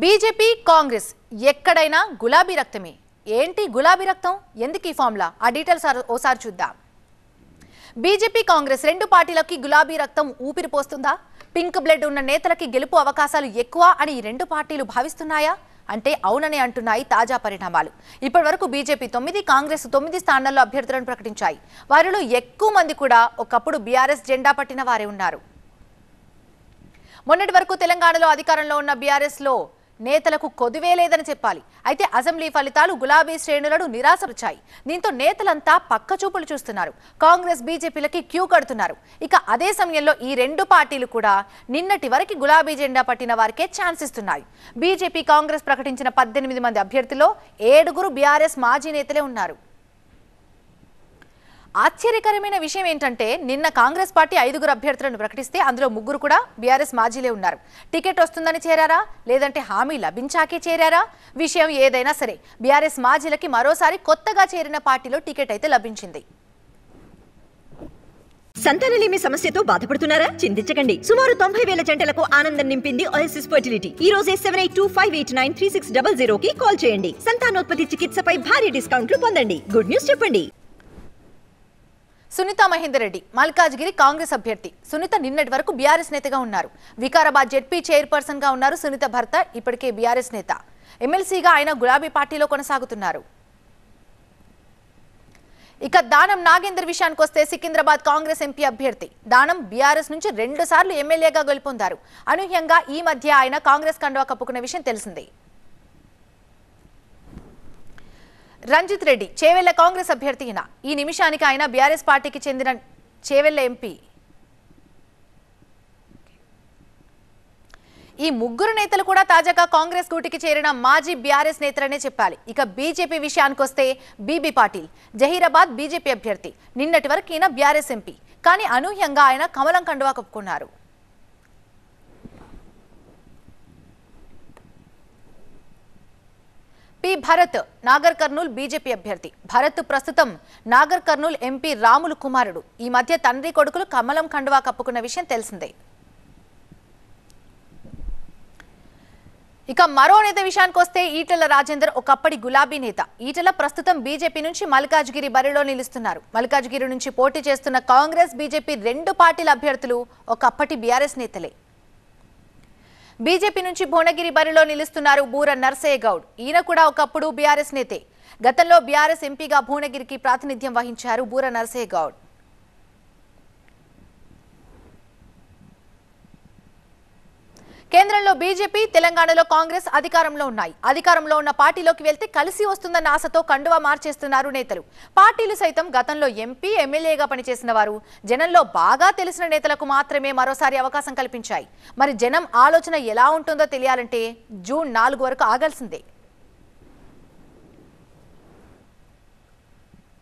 BJP Congress ఎక్కడైనా గులాబీ రక్తమే ఏంటి గులాబీ రక్తం ఎందుకు ఈ ఫామ్లా ఆ డీటెయిల్స్ ఓసారి చూద్దాం బీజేపీ కాంగ్రెస్ రెండు పార్టీలకి గులాబీ రక్తం ఊపిరిపోస్తుందా పింక్ బ్లడ్ ఉన్న నేతలకి గెలుపు అవకాశాలు ఎక్కువ అని ఈ రెండు పార్టీలు భావిస్తున్నాయా అంటే అవుననే అంటున్నాయి తాజా పరిణామాలు ఇప్పటి వరకు బీజేపీ తొమ్మిది కాంగ్రెస్ తొమ్మిది స్థానాల్లో అభ్యర్థులను ప్రకటించాయి వారిలో ఎక్కువ మంది కూడా ఒకప్పుడు బీఆర్ఎస్ జెండా పట్టిన వారే ఉన్నారు మొన్నటి వరకు తెలంగాణలో అధికారంలో ఉన్న బీఆర్ఎస్లో నేతలకు కొదువే లేదని చెప్పాలి అయితే అసెంబ్లీ ఫలితాలు గులాబీ శ్రేణులను నిరాశపరిచాయి దీంతో నేతలంతా పక్కచూపులు చూస్తున్నారు కాంగ్రెస్ బీజేపీలకి క్యూ కడుతున్నారు ఇక అదే సమయంలో ఈ రెండు పార్టీలు కూడా నిన్నటి వరకు గులాబీ జెండా పట్టిన వారికే ఛాన్స్ ఇస్తున్నాయి బీజేపీ కాంగ్రెస్ ప్రకటించిన పద్దెనిమిది మంది అభ్యర్థుల్లో ఏడుగురు బీఆర్ఎస్ మాజీ నేతలే ఉన్నారు ఆశ్చర్యకరమైన విషయం ఏంటంటే నిన్న కాంగ్రెస్ పార్టీ ఐదుగురు అభ్యర్థులను ప్రకటిస్తే అందులో ముగ్గురు కూడా బీఆర్ఎస్ మాజీలే ఉన్నారు టికెట్ వస్తుందని చేరారా లేదంటే హామీ లభించాకే చేరారా విషయం ఏదైనా సరే బీఆర్ఎస్ మాజీలకి మరోసారి కొత్తగా చేరిన పార్టీలో టికెట్ అయితే లభించింది సంతానలేమి సమస్యతో బాధపడుతున్నారా చింతించకండి సుమారు తొంభై వేల జంటలకు ఆనందం నింపింది ఓఎస్ఎస్ ఫర్టిలిటీ ఈ రోజే seven eight two five eight nine three six double zero కి కాల్ చేయండి సంతానోత్పత్తి చికిత్సపై భారీ డిస్కౌంట్లు పొందండి గుడ్ న్యూస్ చెప్పండి సునీత మహేందర్ రెడ్డి మల్కాజ్గిరి కాంగ్రెస్ అభ్యర్థి సునీత నిన్నటి వరకు బీఆర్ఎస్ నేతగా ఉన్నారు వికారాబాద్ జెడ్పీ చైర్పర్సన్ గా ఉన్నారు సునీత భర్త ఇప్పటికే బీఆర్ఎస్ నేత ఎమ్మెల్సీగా ఆయన గులాబీ పార్టీలో కొనసాగుతున్నారు ఇక దానం నాగేందర్ విషయానికి వస్తే సికింద్రాబాద్ కాంగ్రెస్ ఎంపీ అభ్యర్థి దానం బీఆర్ఎస్ నుంచి రెండు సార్లు ఎమ్మెల్యేగా గెలుపొందారు అనూహ్యంగా ఈ మధ్య ఆయన కాంగ్రెస్ కండువా కప్పుకున్న విషయం తెలిసిందే రంజిత్ రెడ్డి చేవెళ్ల కాంగ్రెస్ అభ్యర్థి ఈ నిమిషానికి ఆయన బీఆర్ఎస్ పార్టీకి చెందిన చేవెళ్ల ఎంపీ ఈ ముగ్గురు నేతలు కూడా తాజాగా కాంగ్రెస్ గూటికి చేరిన మాజీ బీఆర్ఎస్ నేతలనే చెప్పాలి ఇక బీజేపీ విషయానికొస్తే బీబీ పాటిల్ జహీరాబాద్ బీజేపీ అభ్యర్థి నిన్నటి వరకు ఈయన బీఆర్ఎస్ ఎంపీ కానీ అనూహ్యంగా ఆయన కమలం కండువా కప్పుకున్నారు పి భరత్ నాగర్ కర్నూల్ బీజేపీ అభ్యర్థి భరత్ ప్రస్తుతం నాగర్ కర్నూల్ ఎంపీ రాములు కుమారుడు ఈ మధ్య తండ్రి కొడుకులు కమలం ఖండువా కప్పుకున్న విషయం తెలిసిందే ఇక మరో నేత విషయానికి వస్తే ఈటల రాజేందర్ ఒకప్పటి గులాబీ నేత ఈటల ప్రస్తుతం బీజేపీ నుంచి మల్కాజ్గిరి బరిలో నిలుస్తున్నారు మల్కాజ్గిరి నుంచి పోటీ చేస్తున్న కాంగ్రెస్ బీజేపీ రెండు పార్టీల అభ్యర్థులు ఒకప్పటి బీఆర్ఎస్ నేతలే బీజేపీ నుంచి భువనగిరి బరిలో నిలుస్తున్నారు బూర నర్సయ్య గౌడ్ ఈయన కూడా ఒకప్పుడు బీఆర్ఎస్ నేతే గతంలో బీఆర్ఎస్ ఎంపీగా భువనగిరికి ప్రాతినిధ్యం వహించారు బూర నర్సయ్య గౌడ్ కేంద్రంలో బీజేపీ తెలంగాణలో కాంగ్రెస్ అధికారంలో ఉన్నాయి అధికారంలో ఉన్న పార్టీలోకి వెళ్తే కలిసి వస్తుందన్న ఆశతో కండువా మార్చేస్తున్నారు నేతలు పార్టీలు సైతం గతంలో ఎంపీ ఎమ్మెల్యేగా పనిచేసిన వారు జనంలో బాగా తెలిసిన నేతలకు మాత్రమే మరోసారి అవకాశం కల్పించాయి మరి జనం ఆలోచన ఎలా ఉంటుందో తెలియాలంటే జూన్ నాలుగు వరకు ఆగాల్సిందే